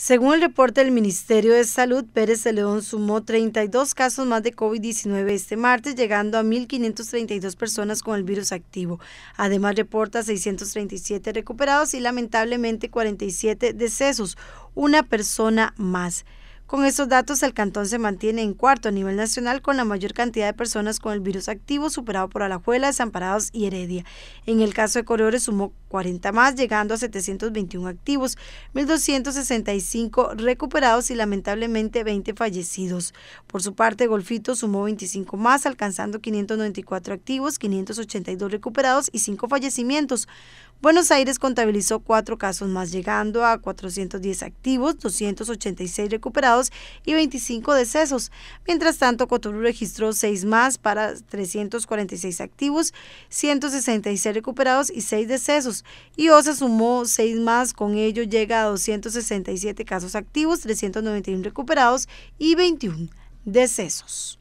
Según el reporte del Ministerio de Salud, Pérez de León sumó 32 casos más de COVID-19 este martes, llegando a 1.532 personas con el virus activo. Además, reporta 637 recuperados y lamentablemente 47 decesos, una persona más. Con estos datos, el cantón se mantiene en cuarto a nivel nacional con la mayor cantidad de personas con el virus activo, superado por Alajuela, Desamparados y Heredia. En el caso de Correores, sumó 40 más, llegando a 721 activos, 1.265 recuperados y lamentablemente 20 fallecidos. Por su parte, Golfito sumó 25 más, alcanzando 594 activos, 582 recuperados y 5 fallecimientos. Buenos Aires contabilizó cuatro casos más, llegando a 410 activos, 286 recuperados y 25 decesos. Mientras tanto, Cotorú registró seis más para 346 activos, 166 recuperados y 6 decesos. Y OSA sumó seis más, con ello llega a 267 casos activos, 391 recuperados y 21 decesos.